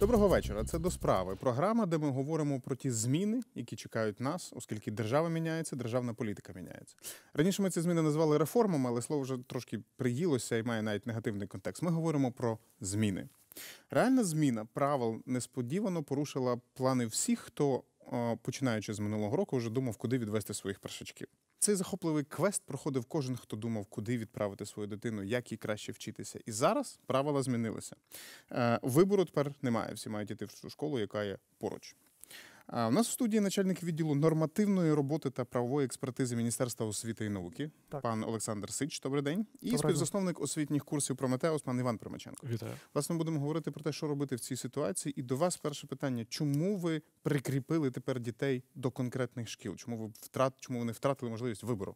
Доброго вечора. Це до справи. Програма, де ми говоримо про ті зміни, які чекають нас, оскільки держава міняється, державна політика міняється. Раніше ми ці зміни називали реформами, але слово вже трошки приїлося і має навіть негативний контекст. Ми говоримо про зміни. Реальна зміна правил несподівано порушила плани всіх, хто починаючи з минулого року, вже думав, куди відвести своїх першачків. Цей захопливий квест проходив кожен, хто думав, куди відправити свою дитину, як їй краще вчитися. І зараз правила змінилися. Е, вибору тепер немає. Всі мають йти в цю школу, яка є поруч. А у нас в студії начальник відділу нормативної роботи та правової експертизи Міністерства освіти і науки, так. пан Олександр Сич, добрий день, і добрий співзасновник освітніх курсів Прометеус, пан Іван Примаченко. Вітаю. Власне, будемо говорити про те, що робити в цій ситуації. І до вас перше питання: чому ви прикріпили тепер дітей до конкретних шкіл? Чому ви втрат, чому вони втратили можливість вибору?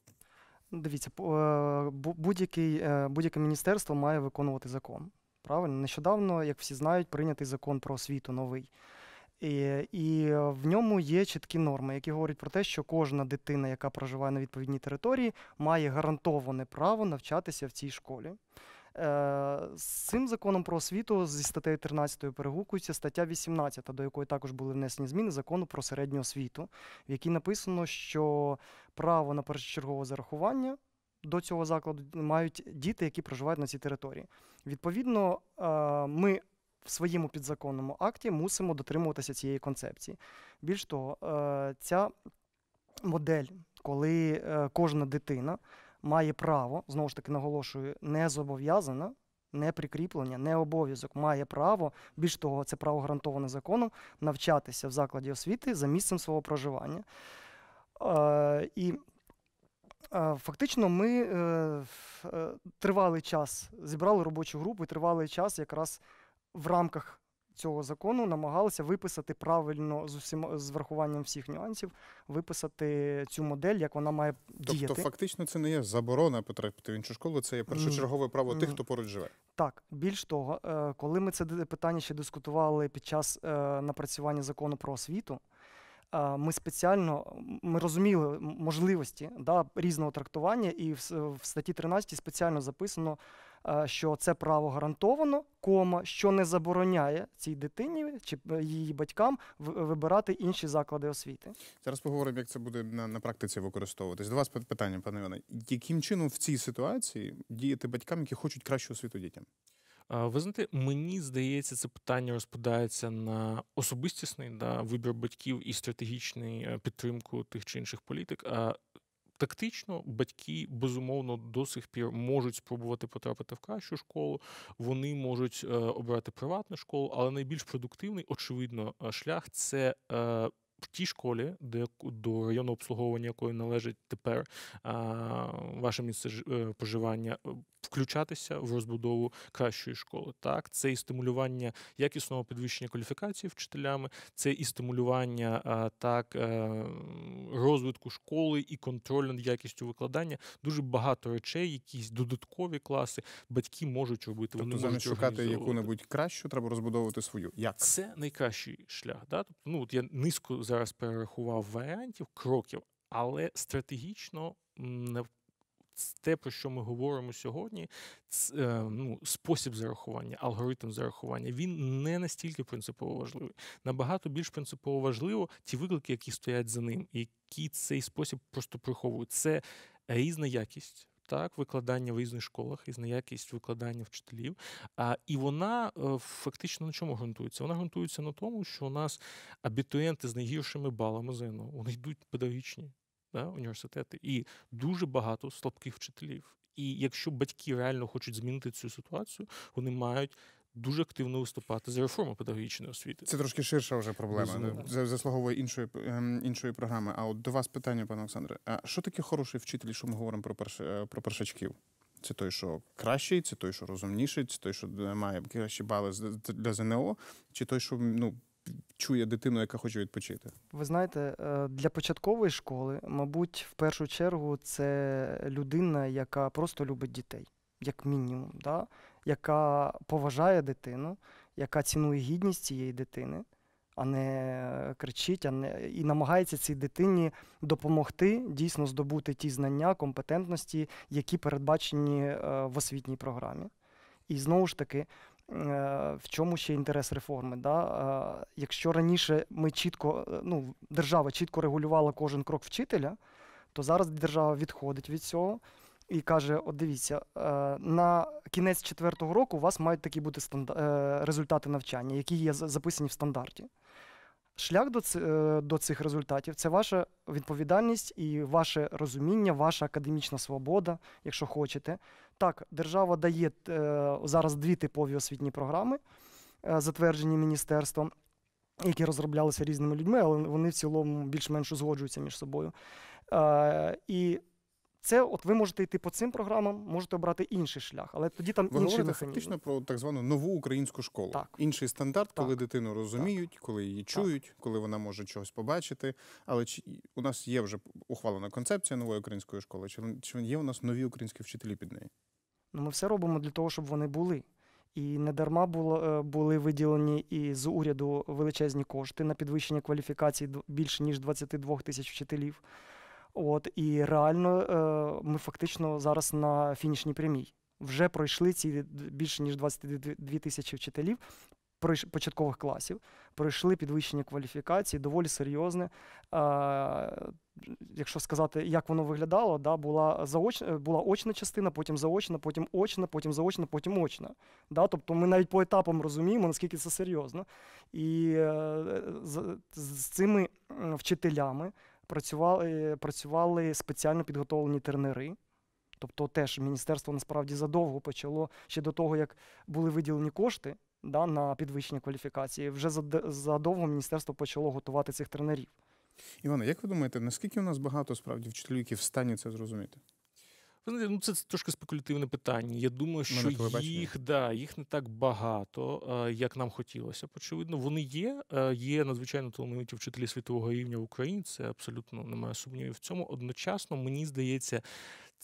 Ну, дивіться, е, е, будь-яке будь яке міністерство має виконувати закон. Правильно, нещодавно, як всі знають, прийнятий закон про освіту новий. Е, і і е, в ньому є чіткі норми, які говорять про те, що кожна дитина, яка проживає на відповідній території, має гарантоване право навчатися в цій школі. Е, з цим законом про освіту зі статтею 13 перегукується стаття 18, до якої також були внесені зміни закону про середню освіту, в якій написано, що право на першочергове зарахування. До цього закладу мають діти, які проживають на цій території. Відповідно, ми в своєму підзаконному акті мусимо дотримуватися цієї концепції. Більш того, е, ця модель, коли е, кожна дитина має право, знову ж таки наголошую, не зобов'язана. Не прикріплення, не обов'язок має право, більш того, це право гарантоване законом, навчатися в закладі освіти за місцем свого проживання. Е, і фактично ми е, тривалий час зібрали робочу групу і тривалий час якраз в рамках цього закону намагалися виписати правильно з усім з врахуванням всіх нюансів, виписати цю модель, як вона має тобто, діяти. Тобто фактично це не є заборона потрапити в іншу школу, це є першочергове право тих, хто поруч живе. Так, більш того, е, коли ми це питання ще дискутували під час е, напрацювання закону про освіту. Е, ми спеціально ми розуміли можливості да, різного трактування, і в, в статті 13 спеціально записано Е, що це право гарантовано, кома, що не забороняє цій дитині чи е, її батькам вибирати інші заклади освіти. Зараз поговоримо, як це буде на, на практиці використовуватись. До вас питання, пане Іване. Яким чином в цій ситуації діяти батькам, які хочуть кращу освіту дітям? Ви знаєте, мені здається, це питання розпадається на особистісний да, вибір батьків і стратегічну е, підтримку тих чи інших політик. А Тактично батьки безумовно до сих пір можуть спробувати потрапити в кращу школу, вони можуть е, обрати приватну школу, але найбільш продуктивний, очевидно, е, шлях це е, в тій школі, де до району обслуговування якої належить тепер ваше місце е, поживання, е, включатися в розбудову кращої школи. Так, це і стимулювання якісного підвищення кваліфікації вчителями, це і стимулювання так е, розвитку школи і контроль над якістю викладання. Дуже багато речей, якісь додаткові класи батьки можуть робити. Тобто замість шукати яку-небудь кращу, треба розбудовувати свою. Як це найкращий шлях? Да? Тобто, ну от я низько зараз перерахував варіантів, кроків, але стратегічно не те, про що ми говоримо сьогодні, це, ну, спосіб зарахування, алгоритм зарахування, він не настільки принципово важливий. Набагато більш принципово важливо ті виклики, які стоять за ним, які цей спосіб просто приховують. Це різна якість так, викладання в різних школах і на якість викладання вчителів. А, І вона е, фактично на чому ґрунтується? Вона ґрунтується на тому, що у нас абітуєнти з найгіршими балами ЗНО, вони йдуть педагогічні да, університети, і дуже багато слабких вчителів. І якщо батьки реально хочуть змінити цю ситуацію, вони мають дуже активно виступати за реформу педагогічної освіти. Це трошки ширша вже проблема. Заслуговує іншої ем, іншої програми. А от до вас питання, пане Олександре, а що таке хороший вчитель, що ми говоримо про перш, е, про першачків? Це той, що кращий, це той, що розумніший, це той, що е, має кращі бали для ЗНО, чи той, що ну. Чує дитину, яка хоче відпочити. Ви знаєте, е, для початкової школи, мабуть, в першу чергу це людина, яка просто любить дітей, як мінімум. Да? яка поважає дитину, яка цінує гідність цієї дитини, а не е, кричить, а не і намагається цій дитині допомогти дійсно здобути ті знання, компетентності, які передбачені е, в освітній програмі. І знову ж таки. Е, в чому ще інтерес реформи? Да? Якщо раніше ми чітко, ну, держава чітко регулювала кожен крок вчителя, то зараз держава відходить від цього і каже: От дивіться, е, на кінець четвертого року у вас мають такі бути е, результати навчання, які є записані в стандарті. Шлях до е, цих результатів це ваша відповідальність і ваше розуміння, ваша академічна свобода, якщо хочете. Так, держава дає зараз дві типові освітні програми, затверджені міністерством. Які розроблялися різними людьми, але вони в цілому більш-менш узгоджуються між собою. Е, і це от ви можете йти по цим програмам, можете обрати інший шлях, але тоді там ви інші говорите механізм. фактично про так звану нову українську школу. Так. Інший стандарт, коли дитину розуміють, так. коли її чують, коли вона може чогось побачити. Але чи у нас є вже ухвалена концепція нової української школи? Чи чи є у нас нові українські вчителі під нею? Ну ми все робимо для того, щоб вони були. І не дарма було е, були виділені і з уряду величезні кошти на підвищення кваліфікації більше ніж 22 тисяч вчителів. От і реально е, ми фактично зараз на фінішній прямій. Вже пройшли ці більше ніж 22 тисячі вчителів початкових класів, пройшли підвищення кваліфікації, доволі серйозне. Е, якщо сказати, як воно виглядало, да, була заочна, е, була очна частина, потім заочна, потім очна, потім заочна, потім очна. Да, Тобто ми навіть по етапам розуміємо, наскільки це серйозно. І з, з цими вчителями працювали працювали спеціально підготовлені тренери. Тобто, теж міністерство насправді задовго почало ще до того, як були виділені кошти да, на підвищення кваліфікації. Вже задовго міністерство почало готувати цих тренерів. Івана, як ви думаєте, наскільки у нас багато справді вчителів, які в стані це зрозуміти? Знаєте, ну це трошки спекулятивне питання. Я думаю, ну, що їх да, їх не так багато, е, як нам хотілося. Очевидно, вони є. Е, є надзвичайно талановиті вчителі світового рівня в Україні. Це абсолютно немає сумнівів в цьому. Одночасно, мені здається,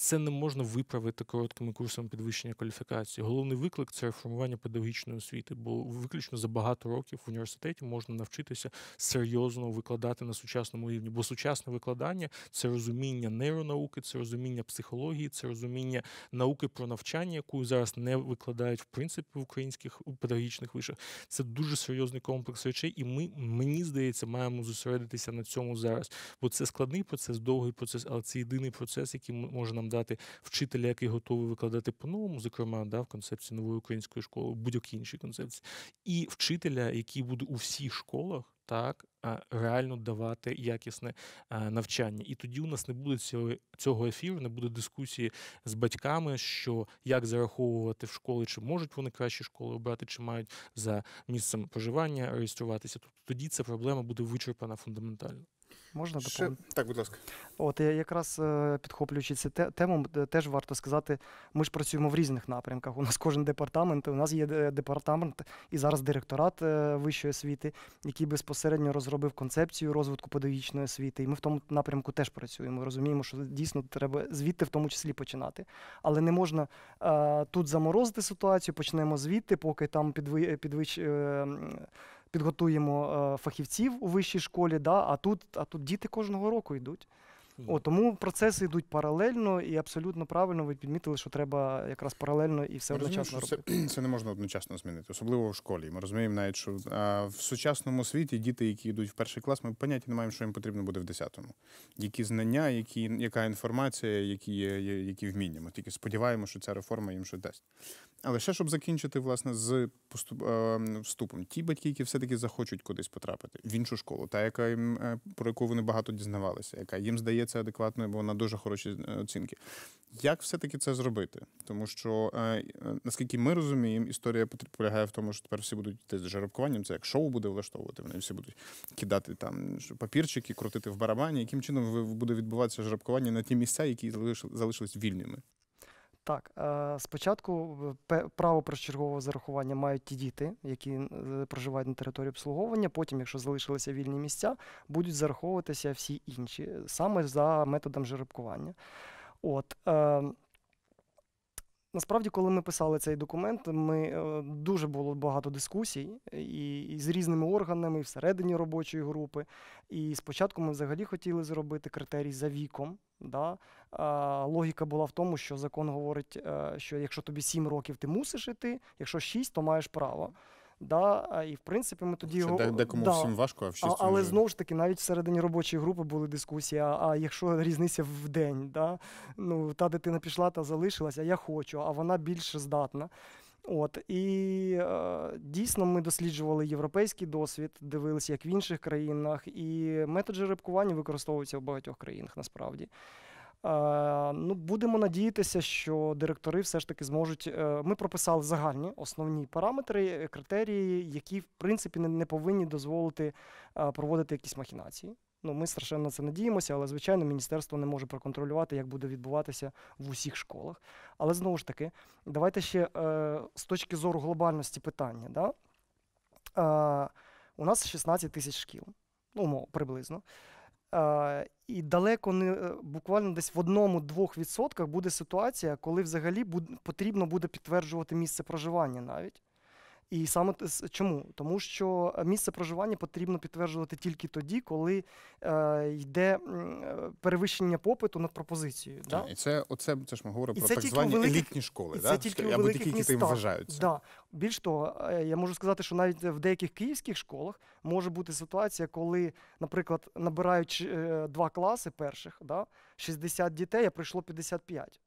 це не можна виправити короткими курсами підвищення кваліфікації. Головний виклик це реформування педагогічної освіти, бо виключно за багато років в університеті можна навчитися серйозно викладати на сучасному рівні. Бо сучасне викладання це розуміння нейронауки, це розуміння психології, це розуміння науки про навчання, яку зараз не викладають в принципі в українських педагогічних вишах. Це дуже серйозний комплекс речей, і ми мені здається, маємо зосередитися на цьому зараз. Бо це складний процес, довгий процес, але це єдиний процес, який може нам дати вчителя, який готовий викладати по-новому, зокрема, да, в концепції нової української школи, будь які інші концепції, і вчителя, який буде у всіх школах. Так, реально давати якісне навчання, і тоді у нас не буде цього цього ефіру, не буде дискусії з батьками, що як зараховувати в школи, чи можуть вони кращі школи обрати, чи мають за місцем проживання реєструватися. Тобто тоді ця проблема буде вичерпана фундаментально можна Ще... Так, будь ласка. От якраз е, підхоплюючи цю тему, теж варто сказати, ми ж працюємо в різних напрямках. У нас кожен департамент, у нас є е, департамент і зараз директорат е, вищої освіти, який безпосередньо розробив концепцію розвитку педагогічної освіти. І ми в тому напрямку теж працюємо. Розуміємо, що дійсно треба звідти, в тому числі, починати. Але не можна тут заморозити ситуацію, почнемо звідти, поки там підвищ підготуємо е, фахівців у вищій школі. Да? А тут а тут діти кожного року йдуть. О, тому процеси йдуть паралельно і абсолютно правильно ви підмітили, що треба якраз паралельно і все ми одночасно розуміємо, робити. Це, це не можна одночасно змінити, особливо в школі. Ми розуміємо навіть, що а, в сучасному світі діти, які йдуть в перший клас, ми поняття не маємо, що їм потрібно буде в 10-му. Які знання, які, яка інформація, які які вміння. Ми тільки сподіваємося, що ця реформа їм щось дасть. Але ще щоб закінчити, власне, з поступ, а, е, вступом, ті батьки, які все-таки захочуть кудись потрапити в іншу школу, та яка їм е, про яку вони багато дізнавалися, яка їм здається здається адекватною, бо вона дуже хороші е, оцінки. Як все-таки це зробити? Тому що е, наскільки ми розуміємо, історія полягає в тому, що тепер всі будуть йти з жеребкуванням, це як шоу буде влаштовувати. Вони всі будуть кидати там папірчики, крутити в барабані. Яким чином буде відбуватися жеребкування на ті місця, які залишились вільними? Так, е, спочатку право прочергового зарахування мають ті діти, які проживають на території обслуговування. Потім, якщо залишилися вільні місця, будуть зараховуватися всі інші саме за методом жеребкування. От ем, Насправді, коли ми писали цей документ, ми е, дуже було багато дискусій е, і, і з різними органами, і всередині робочої групи. І спочатку ми взагалі хотіли зробити критерій за віком. Да? А, Логіка була в тому, що закон говорить, е, що якщо тобі 7 років, ти мусиш іти, якщо 6, то маєш право. Да, І в принципі, ми тоді його е, декому да. всім важко, а в але вже... знову ж таки, навіть всередині робочої групи були дискусії. А, а якщо різниця в день, да? ну та дитина пішла та залишилася, я хочу, а вона більш здатна. От і е, дійсно ми досліджували європейський досвід, дивилися як в інших країнах, і метод жеребкування використовується в багатьох країнах насправді. Е, ну, Будемо надіятися, що директори все ж таки зможуть. Е, ми прописали загальні основні параметри, е, критерії, які в принципі не повинні дозволити проводити якісь махінації. Ну, Ми страшенно на це надіємося, але звичайно, міністерство не може проконтролювати, як буде відбуватися в усіх школах. Але знову ж таки, давайте ще з точки зору глобальності питання. Да? У нас 16 тисяч шкіл, ну, приблизно. Е, і далеко не е, буквально десь в одному-двох відсотках буде ситуація, коли взагалі потрібно буде підтверджувати місце проживання навіть. І саме чому? Тому що е, місце проживання потрібно підтверджувати тільки тоді, коли е, йде е, перевищення попиту над пропозицією. Е, да? І це оце, це ж ми говоримо і про так звані великих, елітні школи, і це да? тільки або великих ті, тим вважаються. Да. Більш того, я можу сказати, що навіть в деяких київських школах може бути ситуація, коли, наприклад, набирають два класи перших, да, 60 дітей, а прийшло 55.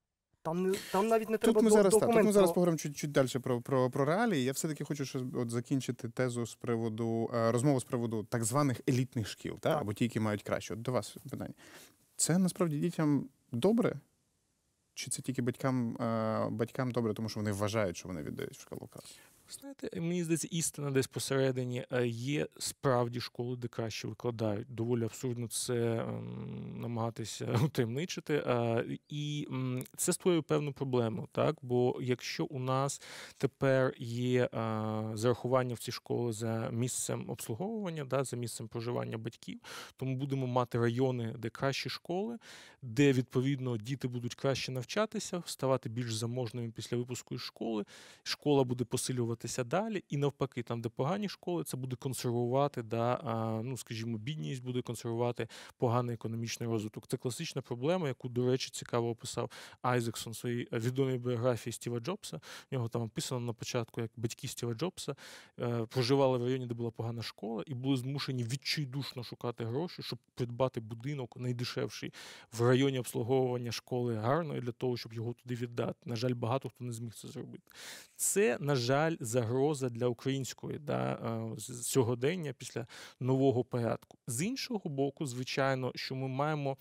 Там не там навіть не треба. Тут ми зараз документ, так, тут ми зараз поговоримо чуть чуть далі про про, про реалії. Я все-таки хочу ще от закінчити тезу з приводу е, розмову з приводу так званих елітних шкіл, та так. або ті, які мають краще. От до вас питання. Це насправді дітям добре? Чи це тільки батькам е, батькам добре, тому що вони вважають, що вони віддають в шкалу класу? Знаєте, е, мені здається, істина десь посередині е, є справді школи, де краще викладають. Доволі абсурдно це ем, намагатися утаємничити. Е, і це створює певну проблему, так? Бо якщо у нас тепер є зарахування в ці школи за місцем обслуговування, да, за місцем проживання батьків, то ми будемо мати райони, де кращі школи, де відповідно діти будуть краще навчатися, ставати більш заможними після випуску із школи, школа буде посилювати рухатися далі, і навпаки, там, де погані школи, це буде консервувати, да, ну скажімо, бідність буде консервувати поганий економічний розвиток. Це класична проблема, яку, до речі, цікаво описав Айзексон в своїй е, відомій біографії Стіва Джобса. В нього там описано на початку, як батьки Стіва Джобса е, проживали в районі, де була погана школа, і були змушені відчайдушно шукати гроші, щоб придбати будинок найдешевший в районі обслуговування школи гарної для того, щоб його туди віддати. На жаль, багато хто не зміг це зробити. Це на жаль загроза для української да, е, сьогодення після нового порядку. З іншого боку, звичайно, що ми маємо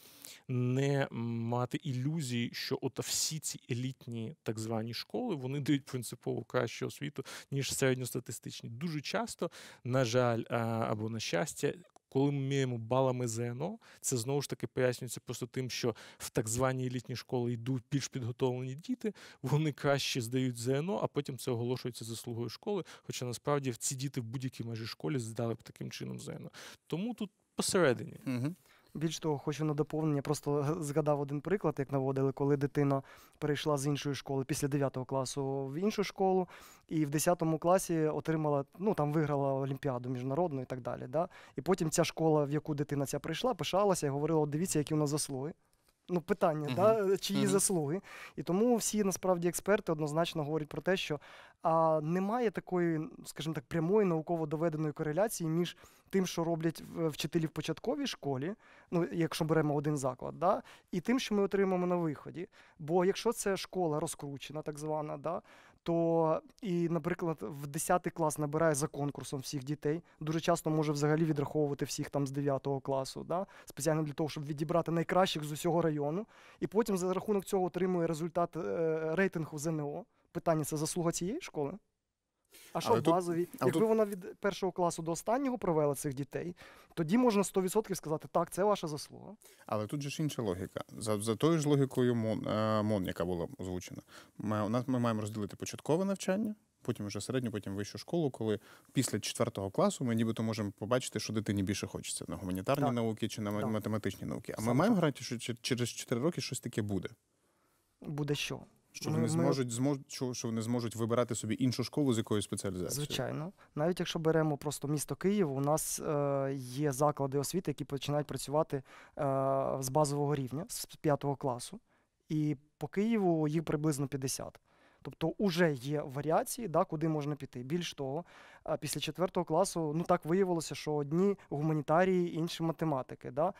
не мати ілюзії, що от всі ці елітні так звані школи вони дають принципово кращу освіту ніж середньостатистичні. Дуже часто, на жаль, е, або на щастя, коли ми міємо балами ЗНО, це знову ж таки пояснюється просто тим, що в так звані елітні школи йдуть більш підготовлені діти, вони краще здають ЗНО, а потім це оголошується заслугою школи. Хоча насправді ці діти в будь-якій межі школі здали б таким чином ЗНО. Тому тут посередині. Угу. Більш того, хочу на доповнення, просто згадав один приклад, як наводили, коли дитина перейшла з іншої школи після 9 класу в іншу школу, і в 10 класі отримала, ну там виграла олімпіаду міжнародну і так далі. Да? І потім ця школа, в яку дитина ця прийшла, пишалася і говорила: дивіться, які у нас заслуги ну, питання, угу. да, е, чиї угу. заслуги. І тому всі насправді експерти однозначно говорять про те, що а, немає такої, скажімо так, прямої науково доведеної кореляції між тим, що роблять е, вчителі в початковій школі, ну якщо беремо один заклад, да, і тим, що ми отримаємо на виході. Бо якщо це школа розкручена, так звана, да то і, наприклад, в 10 клас набирає за конкурсом всіх дітей. Дуже часто може взагалі відраховувати всіх там з 9 класу, да? спеціально для того, щоб відібрати найкращих з усього району. І потім за рахунок цього отримує результат е, рейтингу ЗНО. Питання це заслуга цієї школи. А що Але в тут- Якби тут- вона від першого класу до останнього провела цих дітей, тоді можна 100% сказати, так, це ваша заслуга. Але тут же ж інша логіка. За, за тою ж логікою МОН, е, МОН, яка була озвучена, ми, у нас ми маємо розділити початкове навчання, потім вже середню, потім вищу школу, коли після четвертого класу ми нібито можемо побачити, що дитині більше хочеться на гуманітарні Так. науки чи на Так. математичні науки. А ми маємо гарантію, що через 4 роки щось таке буде. Буде що? Що вони ми, зможуть змож, що, що вони зможуть вибирати собі іншу школу з якою спеціалізацією? Звичайно, навіть якщо беремо просто місто Київ, у нас е, є заклади освіти, які починають працювати е, з базового рівня, з п'ятого класу, і по Києву їх приблизно 50. Тобто уже є варіації, да, куди можна піти. Більш того, е, після четвертого класу ну так виявилося, що одні гуманітарії, інші математики. Да?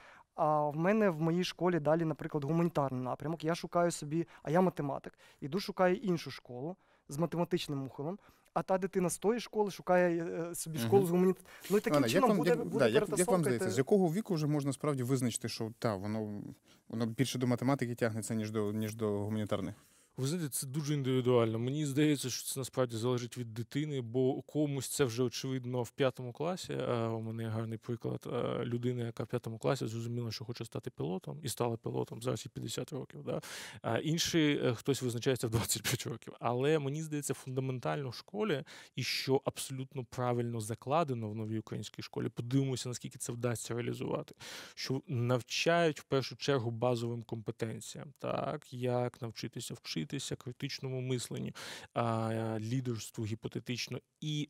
А в мене в моїй школі далі, наприклад, гуманітарний напрямок. Я шукаю собі, а я математик, іду шукаю іншу школу з математичним ухилом. А та дитина з тої школи шукає е, собі школу з гуманітарним. Ну і таким Анна, чином як буде, вам, буде да, як, як вам здається, з якого віку вже можна справді визначити, що та воно воно більше до математики тягнеться ніж до ніж до гуманітарних? Ви знаєте, це дуже індивідуально. Мені здається, що це насправді залежить від дитини, бо комусь це вже очевидно в п'ятому класі. Е, у мене гарний приклад е, людина, яка в п'ятому класі зрозуміла, що хоче стати пілотом і стала пілотом зараз і 50 років. Да? А е, інший хтось визначається в 25 років. Але мені здається, фундаментально в школі і що абсолютно правильно закладено в новій українській школі. Подивимося, наскільки це вдасться реалізувати. Що навчають в першу чергу базовим компетенціям, так як навчитися вчити вчитися критичному мисленню, лідерству гіпотетично. І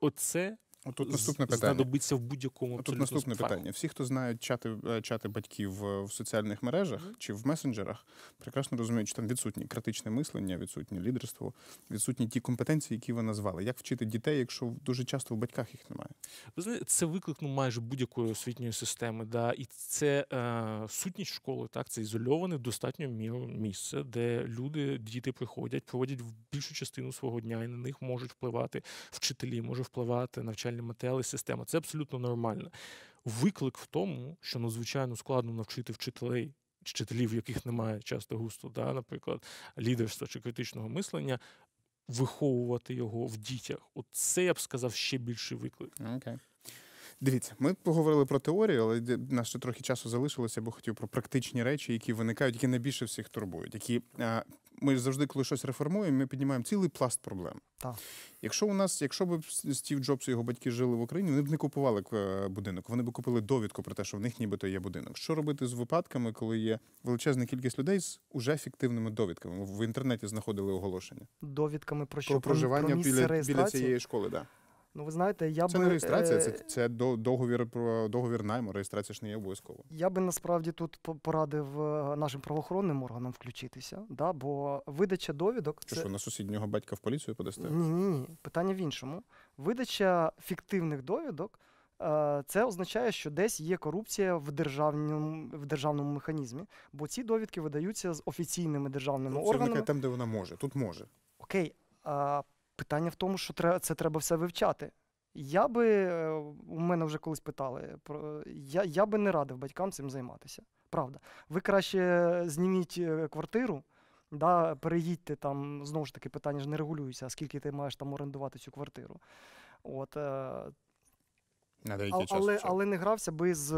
оце Тут наступне питання. Знадобиться в будь-якому Тут наступне спару. питання. Всі, хто знають чати е, чати батьків е, в соціальних мережах mm-hmm. чи в месенджерах, прекрасно розуміють, що там відсутні критичне мислення, відсутнє лідерство, відсутні ті компетенції, які ви назвали. Як вчити дітей, якщо дуже часто в батьках їх немає? Ви знаєте, це виклик ну, майже будь-якої освітньої системи. Да? І це е, сутність школи, так це ізольоване достатньо місце, де люди, діти приходять, проводять в більшу частину свого дня, і на них можуть впливати вчителі, може впливати навчання навчальні матеріали, система. Це абсолютно нормально. Виклик в тому, що надзвичайно ну, складно навчити вчителей. Вчителів, яких немає часто густо, да, наприклад, лідерства чи критичного мислення, виховувати його в дітях. Оце я б сказав ще більший виклик. Okay. Дивіться, ми поговорили про теорію, але нас ще трохи часу залишилося, бо хотів про практичні речі, які виникають, які найбільше всіх турбують, які е, ми завжди, коли щось реформуємо, ми піднімаємо цілий пласт проблем. Так. Якщо у нас, якщо б Стів Джобс і його батьки жили в Україні, вони б не купували е, будинок, вони б купили довідку про те, що в них нібито є будинок. Що робити з випадками, коли є величезна кількість людей з уже фіктивними довідками? В інтернеті знаходили оголошення довідками про що про проживання про біля, біля цієї школи, да. Ну, ви знаєте, я це би... Це не реєстрація, це е, це договір договір найму. Реєстрація ж не є обов'язково. Я би насправді тут порадив е, нашим правоохоронним органам включитися, да, бо видача довідок. Чи це... що на сусіднього батька в поліцію подасте? Ні, ні, ні. Питання в іншому. Видача фіктивних довідок. Е, це означає, що десь є корупція в державному в державному механізмі, бо ці довідки видаються з офіційними державними Корупція органами. Там, де вона може, тут може. Окей, Питання в тому, що це треба все вивчати. Я би е, у мене вже колись питали я, я би не радив батькам цим займатися. Правда, ви краще зніміть е, квартиру, да, переїдьте там знову ж таки, питання ж не регулюється, а скільки ти маєш там орендувати цю квартиру. От, е, на деякий час. Але, але не грався би з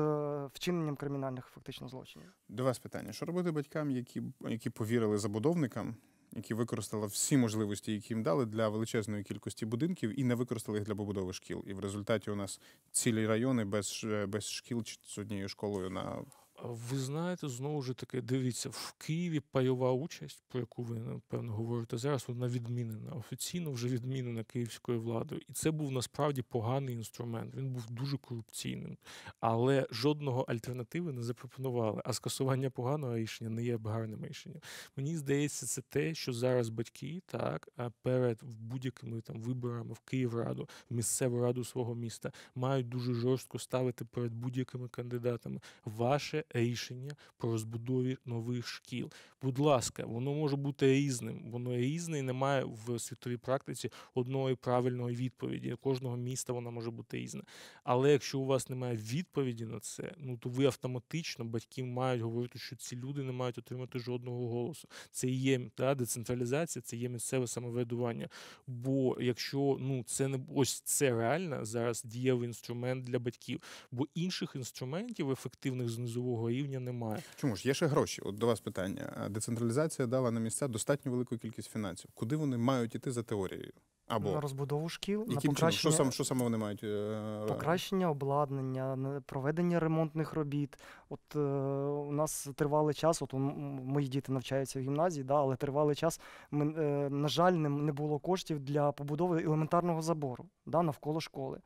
вчиненням кримінальних фактично злочинів. До вас питання: що робити батькам, які які повірили забудовникам які використали всі можливості, які їм дали для величезної кількості будинків, і не використали їх для побудови шкіл. І в результаті у нас цілі райони без е, без шкіл чи з однією школою на ви знаєте, знову ж таки, дивіться, в Києві пайова участь, про яку ви напевно говорите зараз, вона відмінена офіційно вже відмінена київською владою, і це був насправді поганий інструмент. Він був дуже корупційним, але жодного альтернативи не запропонували. А скасування поганого рішення не є гарним рішенням. Мені здається, це те, що зараз батьки так перед будь-якими там виборами в Київраду, в місцеву раду свого міста мають дуже жорстко ставити перед будь-якими кандидатами ваше рішення про розбудові нових шкіл. Будь ласка, воно може бути різним. Воно різне і немає в світовій практиці одної правильної відповіді. Кожного міста вона може бути різне. Але якщо у вас немає відповіді на це, ну то ви автоматично батьки мають говорити, що ці люди не мають отримати жодного голосу. Це є та децентралізація, це є місцеве самоврядування. Бо якщо ну це не ось це реально зараз дієвий інструмент для батьків, бо інших інструментів ефективних з другого рівня немає. Чому ж є ще гроші? От до вас питання. Е, децентралізація дала на місця достатньо велику кількість фінансів. Куди вони мають іти за теорією? Або на розбудову шкіл на покращення... Що саме що саме вони мають е, е, покращення, обладнання, проведення ремонтних робіт. От е, у нас тривалий час. От у мої діти навчаються в гімназії, да, але тривалий час ми е, на жаль не, не було коштів для побудови елементарного забору да, навколо школи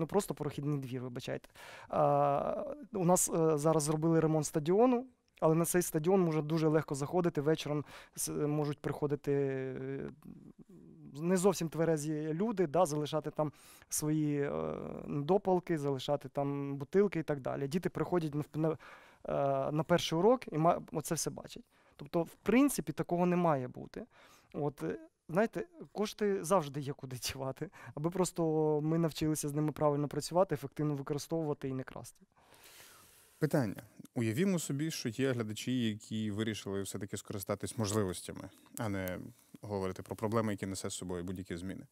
ну просто прохідний двір, вибачайте. А, У нас е, зараз зробили ремонт стадіону. Але на цей стадіон може дуже легко заходити. Вечором е, можуть приходити е, не зовсім тверезі люди, да, залишати там свої е, допалки, залишати там бутилки і так далі. Діти приходять на, на, на перший урок і ма оце все бачать. Тобто, в принципі, такого не має бути. От знаєте, кошти завжди є куди дівати, аби просто ми навчилися з ними правильно працювати, ефективно використовувати і не красти. Питання. Уявімо собі, що є глядачі, які вирішили все-таки скористатись можливостями, а не говорити про проблеми, які несе з собою будь-які зміни.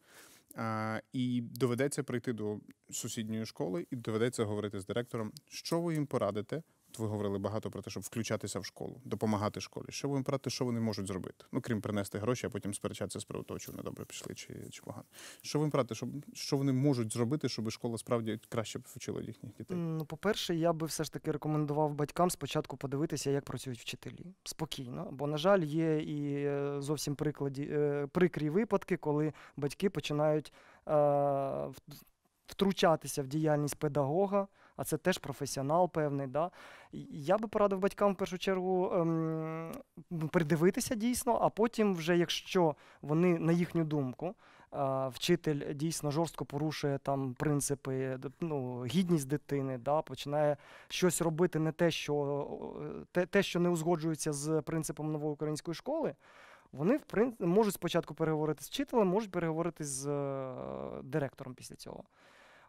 А, І доведеться прийти до сусідньої школи, і доведеться говорити з директором, що ви їм порадите, ви говорили багато про те, щоб включатися в школу, допомагати школі. Що будемо брати, що вони можуть зробити? Ну крім принести гроші, а потім сперечатися з приводу того, чи вони добре пішли, чи чи погано. Що ви брати, щоб що вони можуть зробити, щоб школа справді краще вчила їхніх дітей? Ну, по-перше, я би все ж таки рекомендував батькам спочатку подивитися, як працюють вчителі спокійно. Бо, на жаль, є і е, зовсім прикладі е, прикрі випадки, коли батьки починають. Е, втручатися в діяльність педагога а це теж професіонал певний. Да? Я би порадив батькам в першу чергу ем, ну, придивитися дійсно, а потім, вже якщо вони на їхню думку. Е, вчитель дійсно жорстко порушує там принципи, ну, гідність дитини, да, починає щось робити, не те, що те, те, що не узгоджується з принципом нової української школи. Вони в принцип, можуть спочатку переговорити з вчителем, можуть переговорити з е, директором після цього.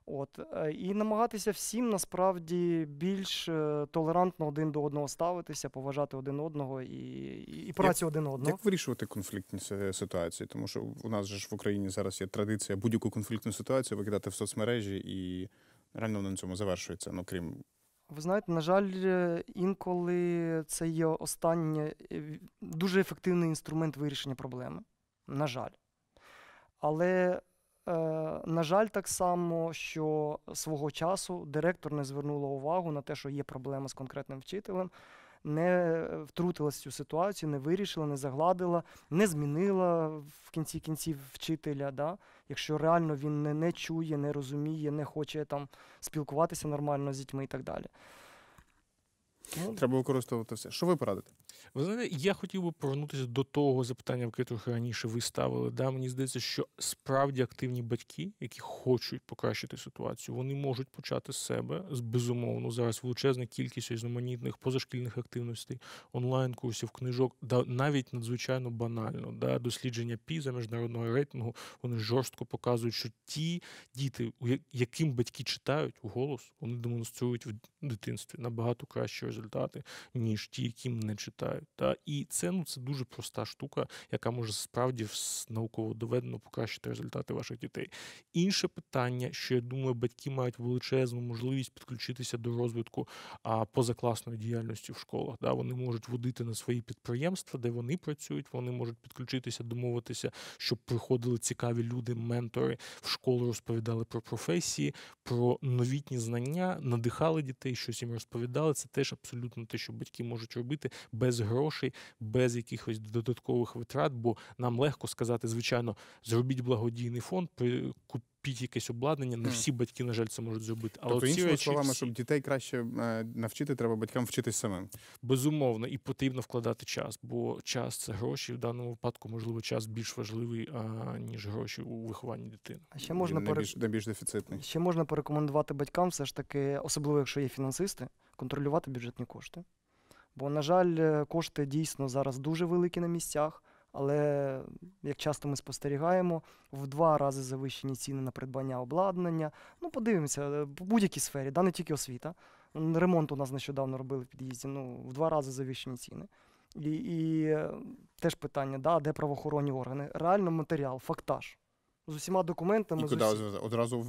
От. Е, і намагатися всім насправді більш е, толерантно один до одного ставитися, поважати один одного і і працю один одного. Як вирішувати конфліктні ситуації? Тому що у нас же ж в Україні зараз є традиція будь-яку конфліктну ситуацію викидати в соцмережі, і реально на цьому завершується, ну крім. Ви знаєте, на жаль, е, інколи це є останнє дуже ефективний інструмент вирішення проблеми. На жаль. Але Е, на жаль, так само, що свого часу директор не звернула увагу на те, що є проблема з конкретним вчителем, не втрутилася в цю ситуацію, не вирішила, не загладила, не змінила в кінці кінців вчителя. Да? Якщо реально він не, не чує, не розуміє, не хоче там спілкуватися нормально з дітьми і так далі. Ну. Треба використовувати все. Що ви порадите? Ви знаєте, я хотів би повернутися до того запитання, яке трохи раніше ви ставили. Да, Мені здається, що справді активні батьки, які хочуть покращити ситуацію, вони можуть почати з себе з безумовно зараз величезна кількість різноманітних позашкільних активностей, онлайн-курсів, книжок, да навіть надзвичайно банально. Да, Дослідження піза міжнародного рейтингу вони жорстко показують, що ті діти, яким батьки читають у голос, вони демонструють в дитинстві набагато кращі результати, ніж ті, яким не читають читають. Та? І це ну, це дуже проста штука, яка може справді науково доведено покращити результати ваших дітей. Інше питання, що я думаю, батьки мають величезну можливість підключитися до розвитку а, позакласної діяльності в школах. Да? Вони можуть водити на свої підприємства, де вони працюють, вони можуть підключитися, домовитися, щоб приходили цікаві люди, ментори в школу розповідали про професії, про новітні знання, надихали дітей, щось їм розповідали. Це теж абсолютно те, що батьки можуть робити без без грошей, без якихось додаткових витрат, бо нам легко сказати, звичайно, зробіть благодійний фонд, купіть якесь обладнання. Не всі батьки, на жаль, це можуть зробити. Але тобто, іншими речі словами, всі... щоб дітей краще е, навчити, треба батькам вчитись самим. Безумовно, і потрібно вкладати час, бо час це гроші в даному випадку, можливо, час більш важливий ніж гроші у вихованні дитини. А ще можна пере... більш, більш дефіцитний. Ще можна порекомендувати батькам, все ж таки, особливо якщо є фінансисти, контролювати бюджетні кошти. Бо, на жаль, е, кошти дійсно зараз дуже великі на місцях, але як часто ми спостерігаємо, в два рази завищені ціни на придбання обладнання. Ну, подивимося, по е, будь-якій сфері, да, не тільки освіта. Ремонт у нас нещодавно робили в під'їзді, ну, в два рази завищені ціни. І і е, теж питання, да, де правоохоронні органи? Реально матеріал, фактаж з усіма документами. І куди усі... одразу в,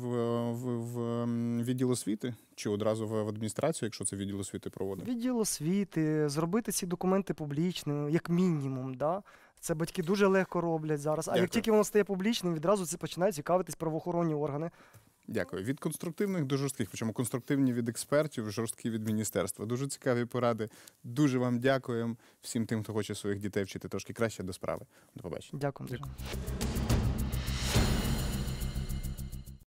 в в, відділ освіти чи одразу в адміністрацію, якщо це відділ освіти проводить? Відділ освіти, зробити ці документи публічними, як мінімум. Да? Це батьки дуже легко роблять зараз. Дякую. А як тільки воно стає публічним, відразу це починають цікавитись правоохоронні органи. Дякую. Від конструктивних до жорстких, причому конструктивні від експертів, жорсткі від міністерства. Дуже цікаві поради. Дуже вам дякуємо всім тим, хто хоче своїх дітей вчити трошки краще до справи. До побачення. Дякую. Дякую.